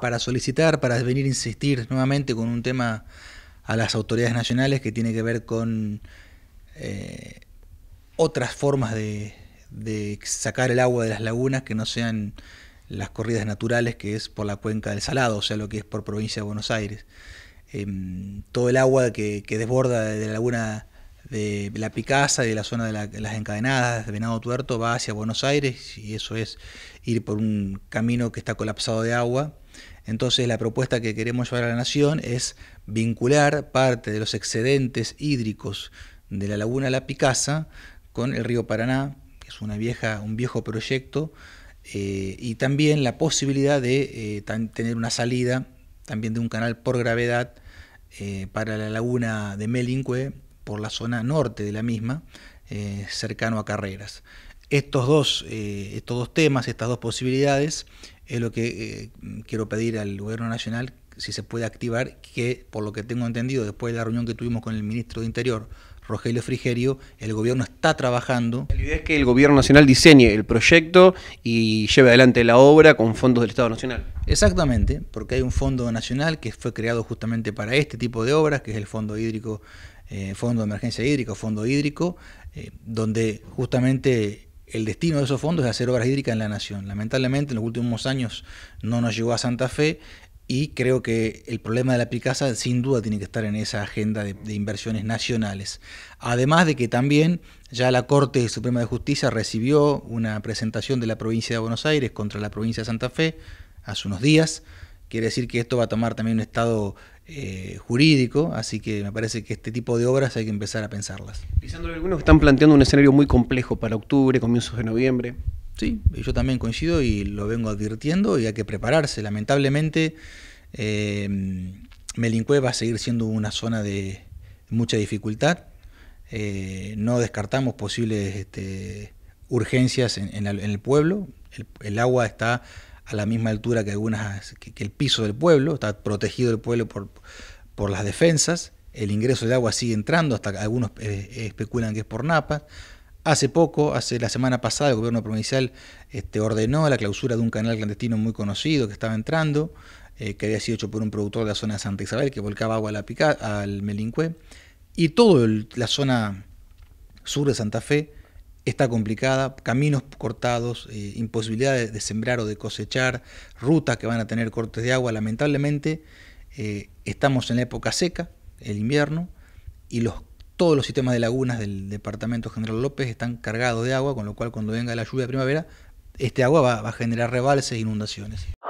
para solicitar, para venir a insistir nuevamente con un tema a las autoridades nacionales que tiene que ver con eh, otras formas de, sacar el agua de las lagunas que no sean las corridas naturales, que es por la cuenca del Salado, o sea, lo que es por provincia de Buenos Aires. Em, todo el agua que, que, desborda de la laguna de La Picasa, de la zona de, las Encadenadas, de Venado Tuerto, va hacia Buenos Aires y eso es ir por un camino que está colapsado de agua. Entonces la propuesta que queremos llevar a la Nación es vincular parte de los excedentes hídricos de la laguna La Picasa con el río Paraná, que es una vieja, un viejo proyecto, eh, y también la posibilidad de eh, tener una salida también de un canal por gravedad eh, para la laguna de Melincue por la zona norte de la misma, eh, cercano a Carreras. Estos dos, eh, estos dos temas, estas dos posibilidades, es lo que eh, quiero pedir al Gobierno Nacional si se puede activar, que por lo que tengo entendido, después de la reunión que tuvimos con el ministro de Interior Rogelio Frigerio, el gobierno está trabajando. La idea es que el gobierno nacional diseñe el proyecto y lleve adelante la obra con fondos del Estado Nacional. Exactamente, porque hay un fondo nacional que fue creado justamente para este tipo de obras, que es el Fondo Hídrico, eh, Fondo de Emergencia Hídrica, Fondo Hídrico, eh, donde justamente el destino de esos fondos es hacer obras hídricas en la nación. Lamentablemente en los últimos años no nos llegó a Santa Fe, y creo que el problema de la Picasa sin duda tiene que estar en esa agenda de, inversiones nacionales. Además de que también ya la Corte Suprema de Justicia recibió una presentación de la provincia de Buenos Aires contra la provincia de Santa Fe hace unos días. Quiere decir que esto va a tomar también un estado eh, jurídico, así que me parece que este tipo de obras hay que empezar a pensarlas. Lisandro, algunos están planteando un escenario muy complejo para octubre, comienzos de noviembre. Sí, yo también coincido y lo vengo advirtiendo y hay que prepararse. Lamentablemente, eh, Melincue va a seguir siendo una zona de mucha dificultad. Eh, no descartamos posibles este, urgencias en, el pueblo. El, agua está a la misma altura que algunas el piso del pueblo, está protegido el pueblo por, las defensas el ingreso de agua sigue entrando, hasta algunos eh, especulan que es por Napa. Hace poco, hace la semana pasada, el gobierno provincial este, ordenó la clausura de un canal clandestino muy conocido que estaba entrando, eh, que había sido hecho por un productor de la zona de Santa Isabel que volcaba agua a al Melincué, Y toda la zona sur de Santa Fe está complicada, caminos cortados, eh, imposibilidad de, sembrar o de cosechar, rutas que van a tener cortes de agua. Lamentablemente eh, estamos en la época seca, el invierno, y los todos los sistemas de lagunas del departamento General López están cargados de agua, con lo cual cuando venga la lluvia de primavera, este agua va, a generar rebalses e inundaciones.